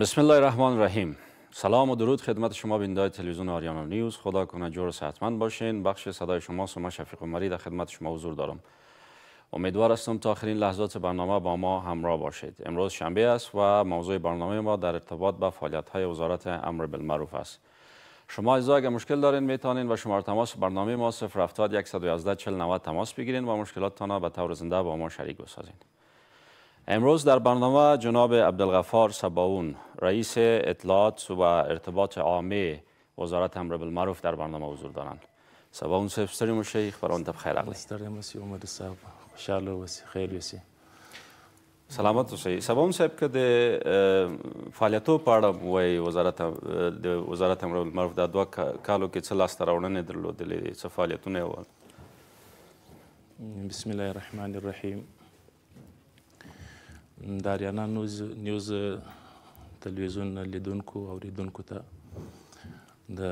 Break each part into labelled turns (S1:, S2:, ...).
S1: بسم الله الرحمن الرحیم سلام و درود خدمت شما بیندای تلویزیون آریانا نیوز خدا کنه جور من باشین بخش صدای شما سما شفیق مری در خدمت شما حضور دارم امیدوار هستم تا آخرین لحظات برنامه با ما همراه باشید امروز شنبه است و موضوع برنامه ما در ارتباط با فعالیت های وزارت امر بالمعروف است شما از اگر مشکل دارین میتونین و شماره تماس برنامه ما 070 111 تماس بگیرین و مشکلاتتان را به طور زنده با ما شریک بسازید امروز در برنامه جناب عبدالغفار سباون رئیس اطلاعات و ارتباط عامه وزارت امر بالمعروف در برنامه حضور دارند سباون صاحب ستړي مو شئ خپرونته په خیر اغلی ستړي مو شئ عمر صاحب خوشاله اوسئ خیر اوسئ سلامت اوسئ سباون صاحب که د فعالیتو په اړه وایي وزارت د وزارت امر بالمعروف دا دوه کالو کې څه لاسته راوړنې درلودلې څه فعالیتونه یې
S2: بسم الله الرحمن الرحیم د اریانا نیوز نیوز تلویزیون لیدونکو او ریدونکو ته د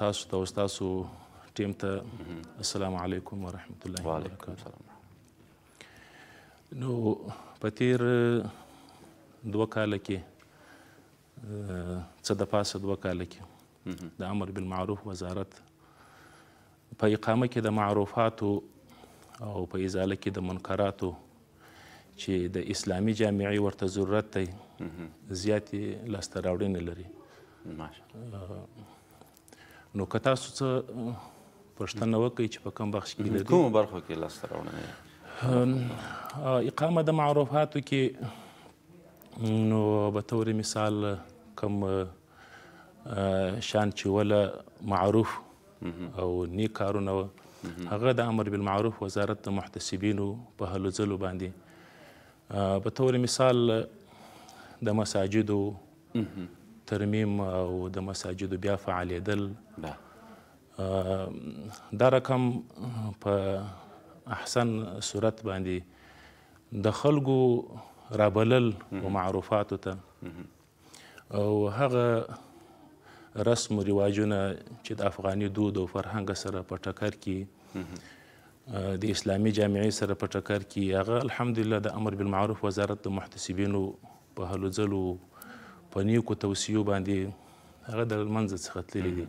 S2: تاسو ته او تاسو ټیم ته السلام علیکم ورحمت الله وبرکاته نو په تیر دوه کال کې څه د پاسه دوه کال کې د امر بالمعروف وزارت په اقامه کې د معروفاتو او په ازاله کې د منکراتو چې د اسلامي جامعې ورته ضرورت دی زیاتې لاسته راوړنې لري نو که تاسو څه پوښتنه وکړئ چې په کوم بخش کې لري کومو برخو کې لاسته راوړنې اقامه د معروفاتو کې نو به طور مثال کم شان چې ولا معروف او نیک کارونه هغه د امر بالمعروف وزارت د محتسبینو په هلو ځلو باندې به طور مثال د مساجدو ترمیم او د مساجدو بیا فعالیدل دا رقم په احسن صورت باندې د خلکو رابلل و معروفاتو ته او هغه رسم و رواجونه چې د افغاني دود او فرهنګ سره په ټکر کې د اسلامي جامعې سره په ټکر کې هغه الحمدلله د امر بالمعروف وزارت د محتسبینو په هلو ځلو په نیکو توصیو باندې هغه د منځه څخه تللی دی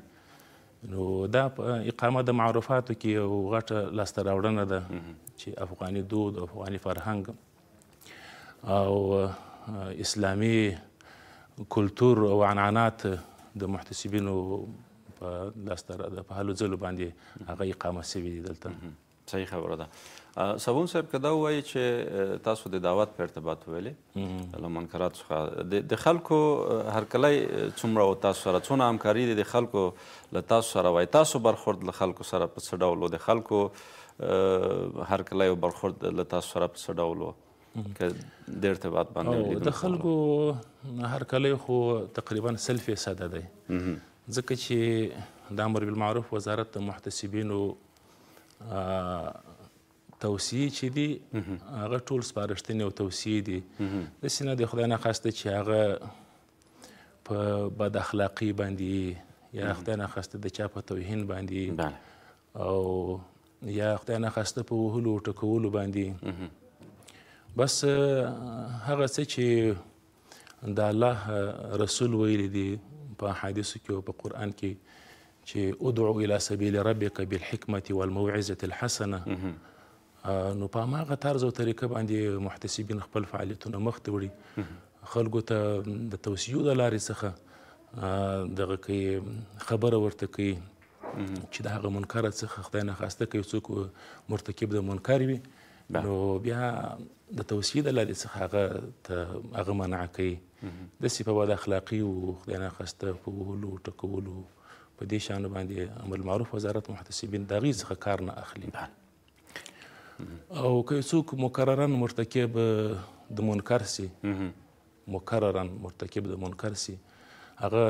S2: نو دا اقامه د معروفاتو کې یو غټه لاسته راوړنه ده چې افغاني دود او افغاني فرهنګ او اسلامي کلتور او عنعنات د محتسبینو په لاسته په هلو ځلو باندې هغه اقامه سوي دي دلته صحیح خبره
S1: ده سبون صاحب که دا وایي چې تاسو د دعوت په ارتباط ویلې له منکرات څخه د خلکو هرکلی څومره و تاسو سره څونه همکاري دی د خلکو له تاسو سره وایي تاسو برخورد له خلکو سره په څه ډول د خلکو هرکلی او برخورد له تاسو سره په څه ډول که د ارتباط باندې د
S2: خلکو هرکلی خو تقریبا سل فیصده دی ځکه چې د امر بالمعروف وزارت د محتسبینو توصیه چې دي هغه ټول سپارښتنې او توصیې دي داسې نه دی خدای ناخواسته چې هغه په بد اخلاقي باندې یا خدای ناخواسته د چا په توهین باندې او یا خدای ناخواسته په وهلو ټکولو باندې بس هغه څه چې د الله رسول ویلي دي په حدیثو کې او په قرآن کې چې ادعو الى سبيل ربك بالحکمه والموعظه الحسنه نو په هغه طرز او طریقه باندې محتسبین خپل فعالیتونه مخ ته
S1: وړي
S2: خلکو ته د توصیو د لارې څخه دغه کوي خبره ورته کوي چې دا هغه منکر څخه خدای نه خواسته کوي څوک مرتکب د منکر وي نو بیا د توصیه د لارې څخه هغه هغه منع کوي د سی په بد اخلاقی او خدای نه خواسته په ولو ټکولو په دې شانو باندې امر معروف وزارت محتسبین د غیز څخه کار نه اخلي او که څوک مکررن مرتکب د منکر سي مکررن مرتکب د منکر سي هغه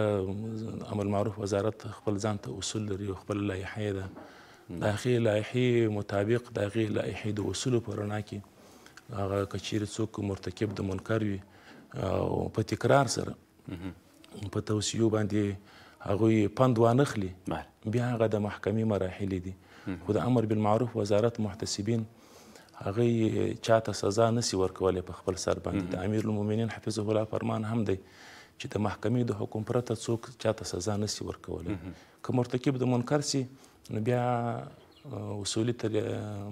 S2: امر معروف وزارت خپل ځان ته اصول لري خپل لایحه ده د هغې لایحې مطابق د هغې لایحې د اصولو په رڼا کې هغه که چیرې څوک مرتکب د منکر وي او په تکرار سره په توصیو باندې هغوی پند وانخلي بیا هغه د محکمې مراحل دي خو د امر بالمعروف وزارت محتسبین هغه چاته سزا نسی ورکولې په خپل سر باندې د امیر المؤمنین حفظه الله فرمان هم دی چې د محکمې د حکم پرته څوک چاته سزا نسی ورکولې که مرتکب د منکر سي نو بیا وصولي تر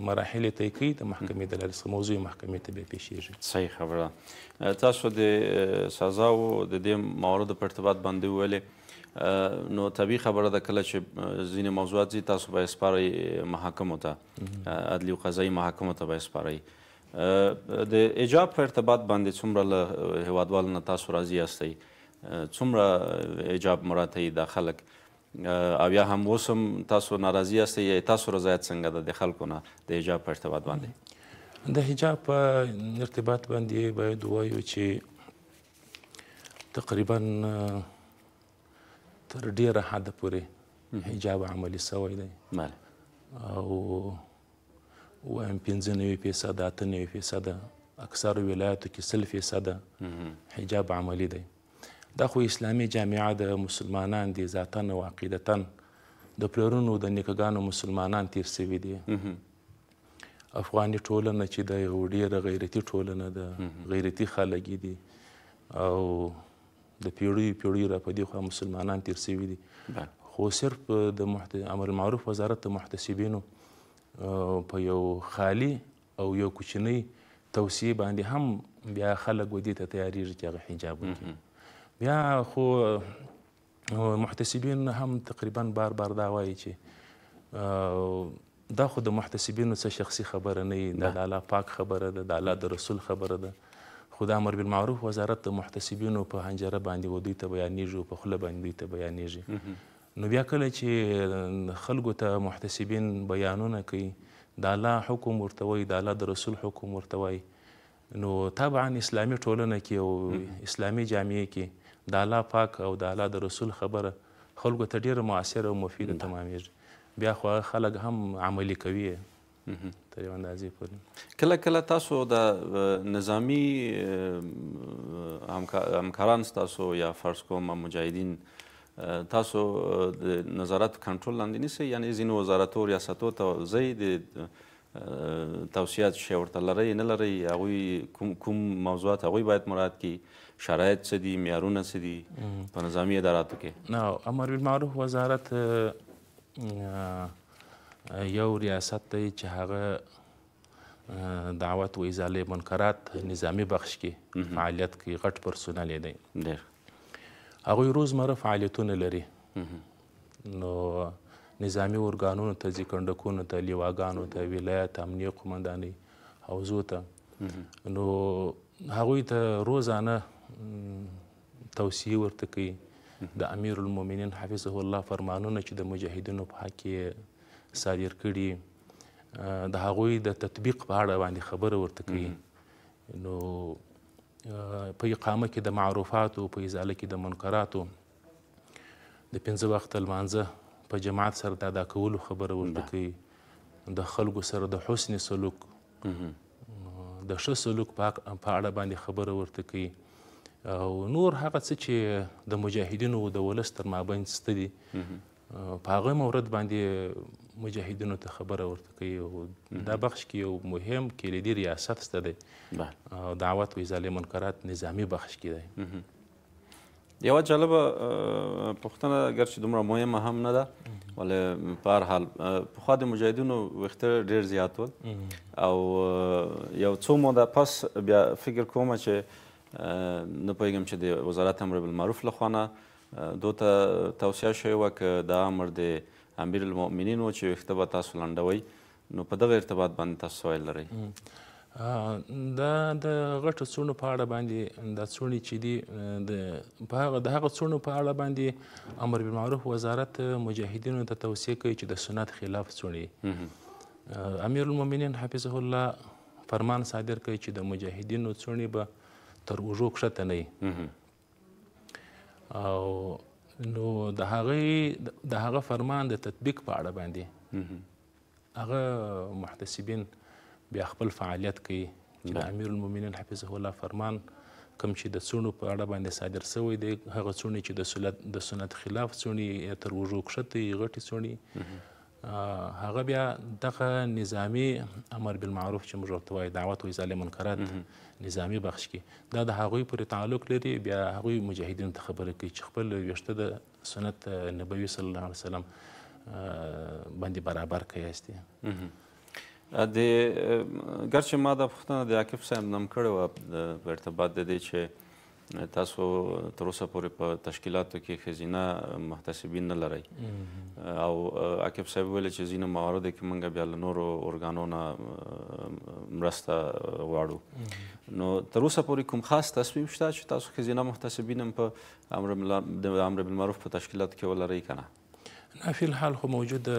S2: مراحل ته کوي د محکمې د لارې موضوع محکمې ته به پیښیږي
S1: صحیح خبره تاسو د سزا او د دې موارد په ارتباط باندې ویلې نو طبي خبره ده کله چې ځینې موضوعات زی تاسو به سپاري محاکمو ته عدلی او قضایي محاکمو ته به سپاري د ایجاب په ارتباط باندې څومره له هوادوالو نه تاسو راضي یاستئ څومره ایجاب مراته د خلک او یا هم وسم تاسو ناراضي یاستئ یا تاسو رضایت څنګه د خلکو نه د ایجاب په ارتباط باندې
S2: د حجاب په ارتباط باندې باید وایو چې تقریبا تر ډیره حد پورې حجاب عملی سوی دی او وایم پنځه نوي فیصده اته نوي فیصده اکثر ولایتو کې سل فیصده حجاب عملی دی دا خو اسلامي جامعه د مسلمانان دي ذاتا او عقیدتا د پلرونو د نیکګانو مسلمانان تیر سوي دي افغاني ټولنه چې د یو ډیره غیرتي ټولنه ده غیرتي خلګي دي او د پیړیو پیړیو را په دې خوا مسلمانان تیر سوي دي خو صرف د محت... امر معروف وزارت د محتسبینو په یو خالی او یو کوچنی توصیه باندې هم بیا خلک و دې ته تیاریږي چې هغه حجاب وکړي بیا خو محتسبین هم تقریبا بار بار دا وایي چې دا خو د محتسبینو څه شخصي خبره نه ده د الله پاک خبره ده د الله د رسول خبره ده خو د امر بالمعروف وزارت د محتسبینو په هنجره باندې و دوی ته بیانیږي او په خوله باندې دوی ته بیانیږي نو بیا کله چې خلکو ته محتسبین بیانونه کوي د الله حکم ورته وایي د الله د رسول حکم ورته وایي نو طبعا اسلامي ټولنه کې او اسلامي جامعې کې د الله پاک او د الله د رسول خبره خلکو ته ډیره مؤثره او مفیده تمامیږي بیا خو خلک هم عملی کوي تر یو اندازې پورې
S1: کله کله تاسو د نظامی همکاران تاسو یا فرض کوم مجاهدین تاسو د نظارت کنټرول لاندې نیسئ یعنی ځینو وزارتو ریاستو ته ځئ د توصیات شی ورته لرئ نه لرئ هغوی کوم کوم موضوعات هغوی باید مراد کړي شرایط څه دي معیارونه څه دي په نظامي اداراتو
S2: کې امر بالمعروف وزارت یو ریاست دی چې هغه دعوت و ازاله منکرات نظامی بخش کې فعالیت کې غټ پرسونل دی هغوی روزمره فعالیتونه لري نو نظامی ارګانونو ته ځي کنډکونو ته لیواګانو ته ولایت امنیه قمندانۍ حوزو ته نو هغوی ته روزانه توصیه ورته کوي د امیر المؤمنین حفظه الله فرمانونه چې د مجاهدینو په حق کې صادر کړي د هغوی د تطبیق په اړه باندې خبره ورته کوي نو په اقامه کې د معروفاتو په ازاله کې د منکراتو د پنځه وخت لمانځه په جماعت سره د ادا کولو خبره ورته کوي د خلکو سره د حسن سلوک د ښه سلوک په اړه باندې خبره ورته کوي او نور هغه څه چې د مجاهدینو د ولس تر مابین ستدي په هغه مورد باندې مجاهدینو ته خبره ورته کوي او دا بخش کې یو مهم کلیدي ریاست شته دی او دعوت و ازالې منکرات نظامی بخش
S1: کې دی یوه جالبه پوښتنه ګرچې دومره مهمه هم نه ده ولې په هر حال پخوا د مجاهدینو وخته ډېر زیات ول او یو څو موده پس بیا فکر کوم چې نه پوهېږم چې د وزارت امر بالمعروف له خوا نه دوته توصیه شوې وه که دا امر د امیر المؤمنین و چې ویښته به تاسو لنډوئ نو په دغه ارتباط باندې تاسو سوال لرئ
S2: دا د غټو څونو په اړه باندې د څونې چې دي د هغه د هغه څونو په اړه باندې امر بالمعروف وزارت مجاهدینو ته توصیه کوي چې د سنت خلاف څونې امیر المؤمنین حفظه الله فرمان صادر کوي چې د مجاهدینو څونې به تر اوږو کښته نه او نو د هغه د هغه فرمان د تطبیق په اړه باندې هغه محتسبین بیا خپل فعالیت کوي چې د امیر المؤمنین حفظه الله فرمان کم چې د څونو په اړه باندې صادر شوی دی هغه څونی چې د سنت د سنت خلاف څونی تر وژو کښته غټي څونی هغه بیا دغه نظامی امر بالمعروف چې موږ ورته وایو دعوت و ازاله منکرات نظامی بخش کې دا د هغوی پورې تعلق لري بیا هغوی مجاهدینو ته خبره کوي چې خپل ویښته د سنت نبوي صلی الله علیه وسلم باندې برابر کیاستي
S1: د ګرچه ما د پښتنه د عاکف صاحب نم کړو په ارتباط د دې چې تاسو تر اوسه پورې په تشکیلاتو کې خزینه محتسبین نه لري او عاقب صاحب ویل چې زینو موارد کې مونږ بیا له نورو ارګانونو مرسته واړو نو تر اوسه پورې کوم خاص تصمیم شته چې تاسو خزینه محتسبین هم په امر امر بالمعروف په تشکیلات کې ولري کنه
S2: نه فی الحال خو موجود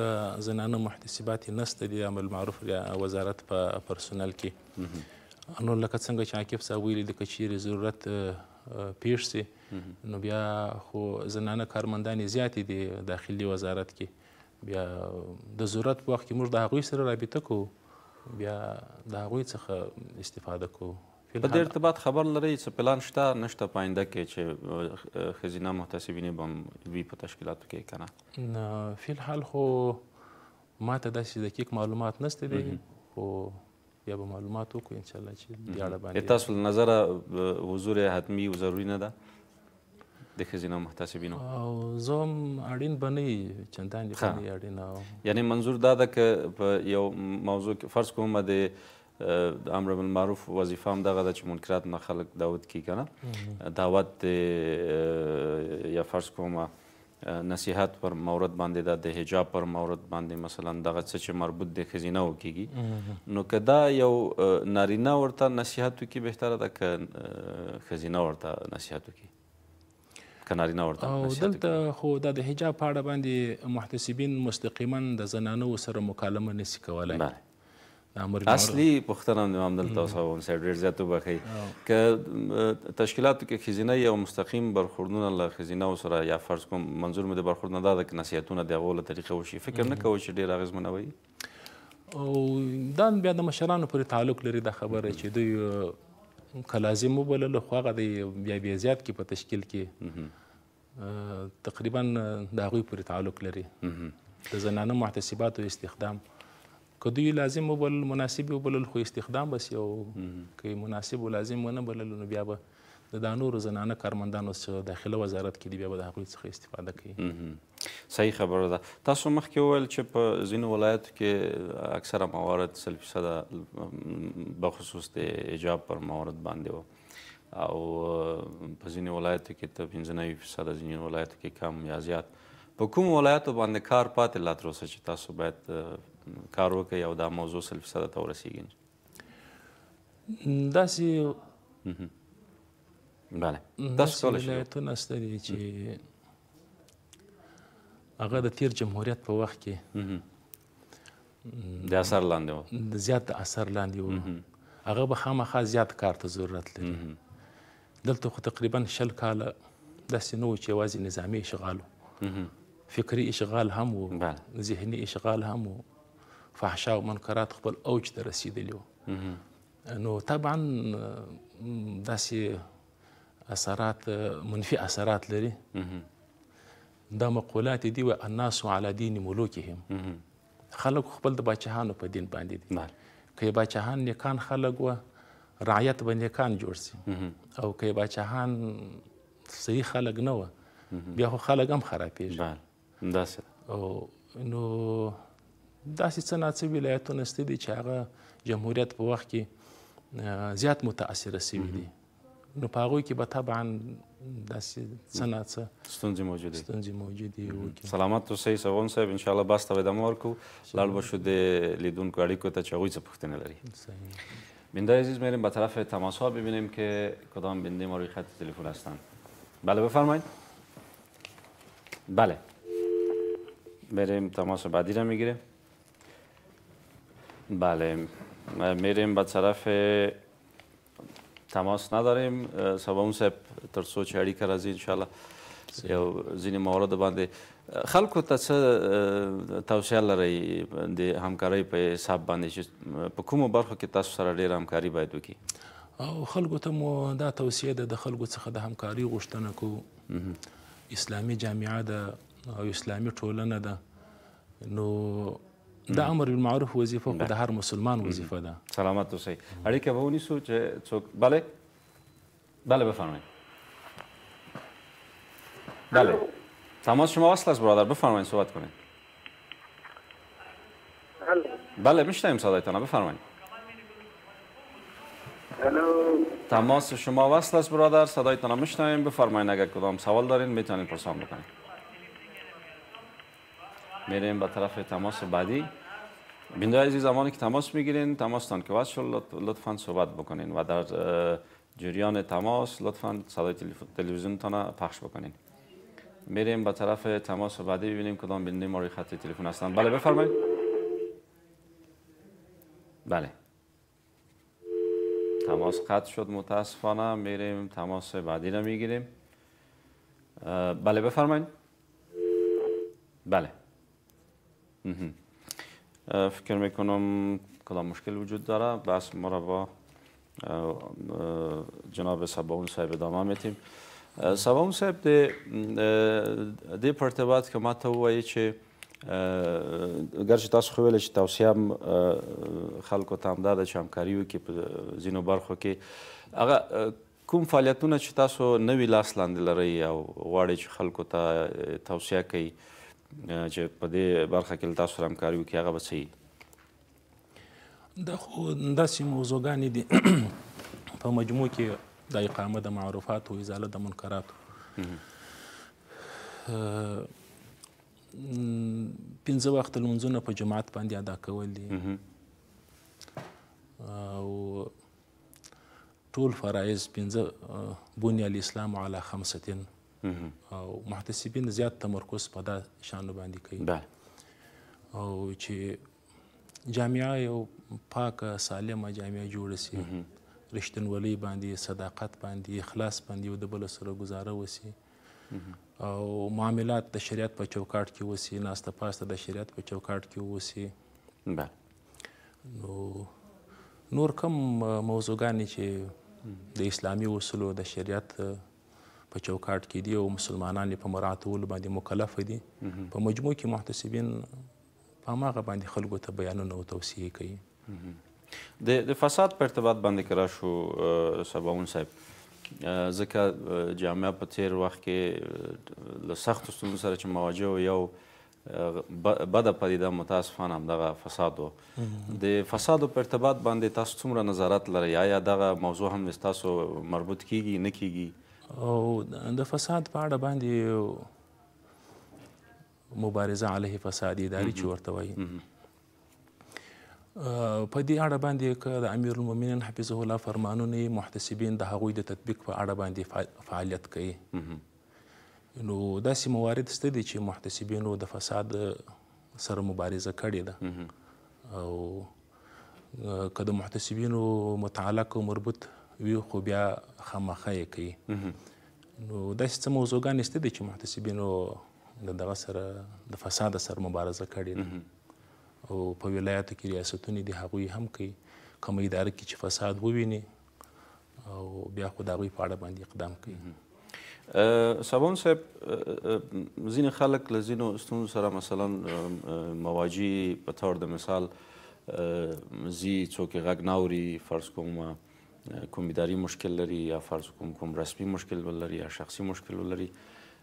S2: زنانه محتسبات نسته د عمل معروف وزارت په پرسونل کې نو لکه څنګه چې عاقب صاحب ویلي د کچیر ضرورت پیښ سي نو بیا خو زنانه کارمندانې زیاتې دي داخلي وزارت کې بیا د ضرورت په وخت کې موږ د هغوی سره رابطه کوو بیا د هغوی څخه استفاده کوو په دې
S1: ارتباط خبر لرئ چې پلان شته نشته پاینده کې چې خزینه محتسبینې به هم وي په تشکیلاتو کې که
S2: نه فی الحال خو ما ته داسې دقیق معلومات نسته دی خو بیا به معلومات وکړو ان شاء الله چې دې اړه باندې
S1: تاسو له نظره حضور حتمی او ضروري نه ده د ښځینه محتسبینو
S2: او زه هم اړین به نه یي چندانې به نه اړین
S1: یعنی منظور دا ده که په یو موضوع کې فرض کوم د د امر بالمعروف وظیفه هم دغه ده چې منکرات نه خلک دعوت کی کنه دعوت یا فرض کومه نصيحت پر مورد باندې دا د حجاب پر مورد باندې مثلا دغه څه چې مربوط د خزینه وکیږي نو کدا یو نارینه ورته نصيحت وکي به تر د خزینه ورته نصيحت وکي کنارینه ورته او
S2: دلته خو دا د حجاب په اړه باندې محتسبین مستقیما د زنانو سره مکالمه نسی کولای بله اصلي
S1: پښتنه هم همدلته اوسه هم صاحب ډېر زیات وبخښئ که تشکیلاتو کې ښځینه او مستقیم برخوردونه له ښځینهو سره یا فرض کوم منظور مې د برخوردونه دا ده که نصیحتونه د هغو له طریقې وشي فکر نه کوئ چې ډېر اغېزمنوي
S2: او دا بیا د مشرانو پورې تعلق لري دا خبره چې دوی که لازم وبللو خو هغه دی بیا بیا زیات کې په تشکیل کې تقریبا د هغوی پورې تعلق لري د زنانه محتسباتو استخدام که دوی لازم وبلل مناسب وبلل خو استخدام بس او که مناسب و لازم ونه بلل نو بیا به د دا نورو زنانه کارمندانو څخه داخله وزارت کې دی بیا به د هغوی څخه استفاده کوي
S1: صحیح خبره ده تاسو مخکې وویل چې په ځینو ولایتو کې اکثره موارد سل فیصده بخصوص د ایجاب پر موارد باندې وه او په ځینو ولایتو کې ته پنځه نوي فیصده ځینو ولایتو کې کم یا زیات په کوم ولایتو باندې کار پاتې لا تر اوسه چې تاسو باید کار وکړئ او دا موضوع سل فیصده ته ورسیږي داسې بله
S2: تاسو کولی شئ ولایتونه شته دي چې هغه د تیر جمهوریت په وخت کې د اثر لاندې و زیات اثر لاندې و هغه به خامخا زیات کار ته ضرورت لري دلته خو تقریبا شل کاله داسې نه و چې یوازې نظامي اشغال و فکري اشغال هم و ذهني اشغال هم و فحشا او منکرات خپل اوج ته رسیدلی وو نو طبعا داسې اثرات منفي اثرات لري دا مقولات دي و الناس على دین ملوکهم خلک خپل د بادشاهانو په دین باندې دي که بادشاهان نیکان خلک و رعایت به نیکان جوړ سي او که بادشاهان صحیح خلک نه و بیا خو خلک هم خرابېږي داسې نو داسې څه ناڅه ولایتونه سته دي چې هغه جمهوریت په وخت کې زیات متاثره سوي دي نو په هغوی کې به طبعا داسې څه ناڅه
S1: ستونزې موجود دي ستونزې موجود دي سلامت اوسئ سغون صاحب انشاءالله بحث ته به ادامه ورکوو لاړ به شو د لیدونکو اړیکو ته چې هغوی څه پوښتنې لري صحیح بنده عزیز میریم به طرف تماس ها ببینیم که کدام بنده ما روی خط تلفن هستن بله بفرمایید بله بریم تماس بعدی را میگیریم بله میریم به طرف تماس نداریم سبامون صاحب ترسو چې اړیکه راځي انشاءالله یو ځینې موارد باندې خلکو ته څه توصیه لرئ د همکارۍ په حساب باندې چې په کومو برخو کې تاسو سره ډېره همکاري باید وکړي
S2: او خلکو ته مو دا توصیه ده د خلکو څخه د همکاري غوښتنه کوو اسلامي جامعه ده او اسلامي ټولنه ده نو دا امر بالمعروف وظیفه خود هر مسلمان وظیفه ده
S1: سلامت اوسئ اړیکه به ونیسو چې څوک بله بله بفرمایید بله تماس شما وصل است برادر بفرمایید صحبت کنید بله میشنویم صدایتان بفرمایید تماس شما وصل است برادر صدایتان میشنویم بفرمایید اگر کدام سوال دارین میتونید پرسام بکنید میریم به طرف تماس بعدی بینده عزیز زمانی که تماس میگیرین تماستان که واسه لطفا صحبت بکنین و در جریان تماس لطفا صدای تلویزیونتان پخش بکنین میریم به طرف تماس بعدی ببینیم کدام بیننده ماری روی خط تلفن هستن بله بفرمایید بله تماس قطع شد متاسفانه میریم تماس بعدی را میگیریم بله بفرمایید بله فکر میکنم کلا مشکل وجود داره بس ما را با جناب سباون صاحب ادامه میتیم سباون صاحب دی په ارتباط که ما ته ووایي چې ګرچې تاسو خو ویلی چې توصیه هم خلکو ته همدا ده چې همکاري وکړي په ځینو برخو کې هغه کوم فعالیتونه چې تاسو نوي لاس لاندې لرئ او غواړئ چې خلکو ته توصیه کوي چې په دې برخه کې تاسو سره همکاري وکړي هغه به صحیح
S2: دا خو داسې موضوعګانې دي په مجموع کې د اقامه د معروفات او ازاله د منکراتو پنځه وخت لمونځونه په جماعت باندې ادا کول دي او ټول فرایز پنځه بنی الاسلام علی خمسه او محتسبین زیات تمرکز په دا شانو باندې کوي بله او چې جامعه یو پاک سالمه جامعه جوړه سي رښتینولۍ باندې صداقت باندې اخلاص باندې او د بل سره گزاره وسی او معاملات د شریعت په چوکاټ کې وسی ناسته پاسته د شریعت په چوکاټ کې وسی بله نو نور کوم موضوعګانې چې د اسلامي اصولو د شریعت په چوکاټ کې دي او مسلمانان په مراعاتولو باندې مکلف دي په مجموع کې محتسبین په هغه باندې خلکو ته بیانونه او توصیه کوي
S1: د د فساد په ارتباط باندې کرا شو سباون صاحب ځکه جامعه په تیر وخت کې له سخت ستونزو سره چې مواجه یو بده پدیده متاسفانه همدغه فساد و د فساد په ارتباط باندې تاسو څومره نظرات لرئ آیا دغه موضوع هم ستاسو مربوط کیږي نه کیږي
S2: او د فساد په اړه باندې مبارزه علیه فساد اداري چې ورته وایي په دې اړه باندې که د امیر المؤمنین حفظه الله فرمانونه محتسبین د هغوی د تطبیق په اړه باندې فعالیت کوي نو داسې موارد شته دي چې محتسبینو د فساد سره مبارزه کړې ده او که د محتسبینو متعلق او مربوط وي خو بیا خامخا یې کوي نو داسې څه موضوعګانې شته دي چې محتسبینو د دغه سره د فساد سره مبارزه کړې ده او په ولایاتو کې ریاستونه دي هغوی هم کوي کومه اداره کې چې فساد وویني او بیا خو د هغوی په اړه باندې اقدام
S1: کوي سبون صاحب زین خلک له زینو ستونزو سره مثلا مواجی په تور د مثال زی څوک غږ ناوري فرض کوم کوم اداري مشکل لري یا فرض کوم کوم رسمي مشکل ولري یا شخصي مشکل ولري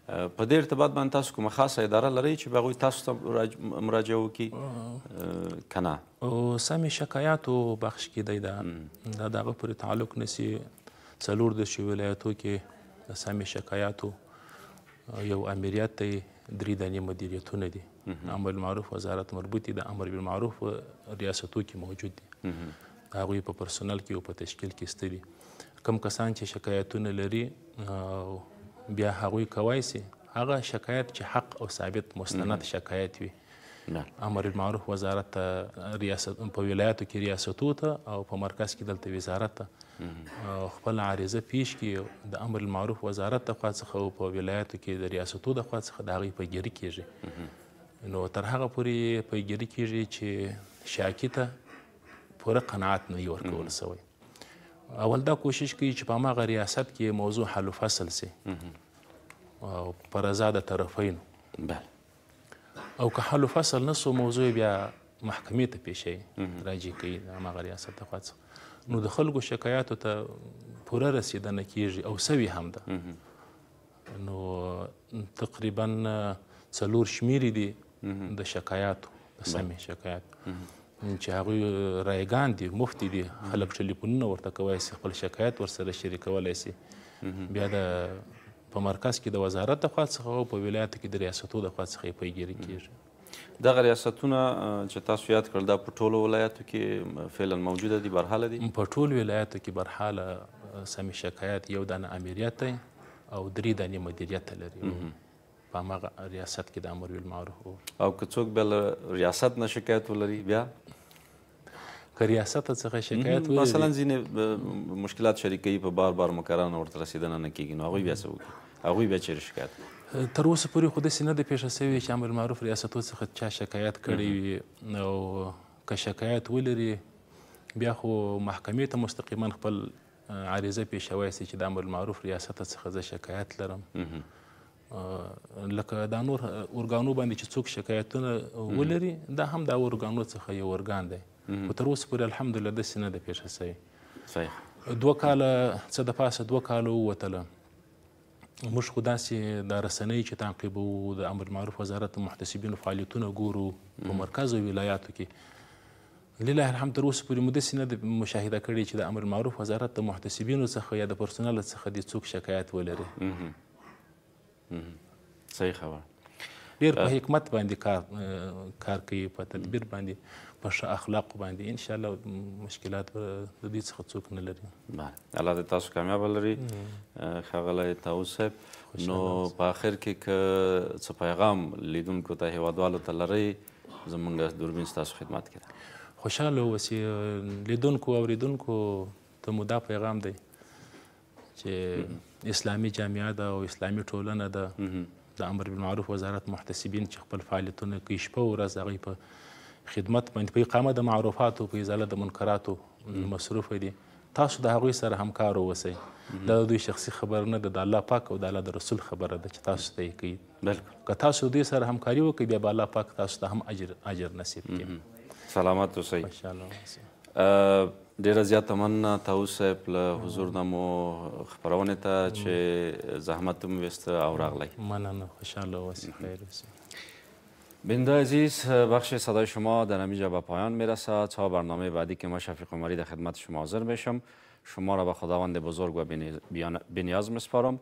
S1: په دې ارتباط باندې تاسو کومه خاصه اداره لرئ چې به هغوی تاسو ته مراجعه وکړي که نه
S2: سمې شکایاتو بخش کې دی دا دا د هغه پورې تعلق نسی څلور دېرشو ولایتو کې د سمې شکایاتو یو امریت دی درې دانې مدیریتونه دي امر بالمعروف وزارت مربوطې د امر بالمعروف ریاستو کې موجود دي هغوی په پرسونل کې او په تشکیل کې ستړي کم کسان چې شکایتونه لري بیا هغوی کوای سي هغه شکایت چې حق او ثابت مستند شکایت وي امر المعروف وزارت ریاست په ولایاتو کې ریاستو ته او په مرکز کې دلته وزارت ته خپل عارضه پیش کی د امر المعروف وزارت ته خوا څخه په ولایاتو کې د ریاستو د خوا څخه د هغې په ګیري کېږي نو تر هغه پورې په ګیري کېږي چې شاکي ته پوره قناعت نه ورکول سوی اول دا کوشش کوي چې په هغه ریاست کې موضوع حل فصل سي پر ازاده طرفین بله او که حل فصل نه سو موضوع بیا محکمې ته پیښی راجع کوي هغه ریاست ته خاص نو د خلکو شکایاتو ته پوره رسیدنه کیږي او سوي هم ده نو تقریبا څلور شمیرې دي د شکایاتو
S1: د سمې
S2: شکایات چې هغوی رایګان دي مفتي دي خلک ټلیفونونه ورته کولی سي خپل شکایت ورسره شریکولی سي بیا د په مرکز کې د وزارت د خوا څخه او په ولایاتو کې د ریاستو د خوا څخه یې پیګیري کیږي
S1: دغه ریاستونه چې تاسو یاد کړل دا په ټولو ولایاتو کې فعلا موجوده دي برحاله دي په ټولو ولایاتو کې برحاله سمې شکایت یو دانه امریت دی
S2: او درې دانې مدیریت لري په هغه ریاست کې د امر بالمعروف
S1: او که څوک بل ریاست نه شکایت ولري بیا که ریاست څخه شکایت وي مثلا ځینې مشکلات شریکي په بار بار مکرانه ورته رسیدنه نه کیږي نو هغوی بیا څه وکړي هغوی بیا چیرې
S2: شکایت تر اوسه پورې خو داسې نه ده پیښه سوې چې امر معروف ریاستو څخه چا شکایت کړی وي او که شکایت ولري بیا خو محکمې ته مستقیما خپل عریضه پیښوی سي چې د امر معروف ریاست څخه زه شکایت لرم لکه دا نور اورګانو باندې چې څوک شکایتونه ولري دا هم د اورګانو څخه یو اورګان دی خو تر اوسه پورې الحمدلله داسې نه ده پېښه سوې صحیح دوه کاله څه د پاسه دوه کاله ووتله موږ خو داسې د رسنۍ چې تعقیبوو د امر معروف وزارت محتسبینو فعالیتونه ګورو په مرکز او ولایاتو کې لله الحمد تر اوسه پورې مو داسې نه ده مشاهده کړې چې د امر معروف وزارت د محتسبینو څخه یا د پرسونل څخه د څوک شکایت ولري
S1: صحیح خبره ډیر په
S2: حکمت باندې کار کار کوي په تدبیر باندې په ښه اخلاق باندې ان شاء الله مشکلات د دې څخه څوک نه لري بله
S1: الله دې تاسو کامیاب لري ښاغلی طاووس صاحب نو په آخر کې که څه پیغام لیدونکو ته هیوادوالو ته لرئ زمونږ دوربین ستاسو خدمت کې ده خوشحاله اوسي لیدونکو
S2: اوریدونکو ته مو دا پیغام دی چې اسلامي جامعه ده او اسلامي ټولنه ده د امر بالمعروف وزارت محتسبین چې خپل فعالیتونه کوي شپه او ورځ هغوی په خدمت باندې په اقامه د معروفاتو په ازاله د منکراتو مصروف دي تاسو د هغوی سره همکار اوسئ دا د دوی شخصي خبر نه ده د الله پاک او د الله د رسول خبره ده چې تاسو ته یې کوي بلکل که تاسو دوی سره همکاري وکړئ بیا به الله پاک تاسو ته هم اجر اجر نصیب کړي
S1: سلامت اوسئ ډیره زیاته مننه تاسو په حضور مو خبرونه ته چې زحمت هم وسته او راغلی مننه خوشحاله واسی خیر بنده عزیز بخش صدای شما در همینجا به پایان میرسه تا برنامه بعدی که ما شفیق عمری در خدمت شما حاضر بشم شما را به خداوند بزرگ و بنیاز میسپارم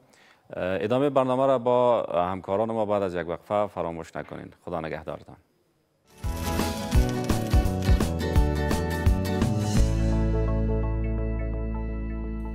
S1: ادامه برنامه را با همکاران ما بعد از یک وقفه فراموش نکنین خدا نگهدارتان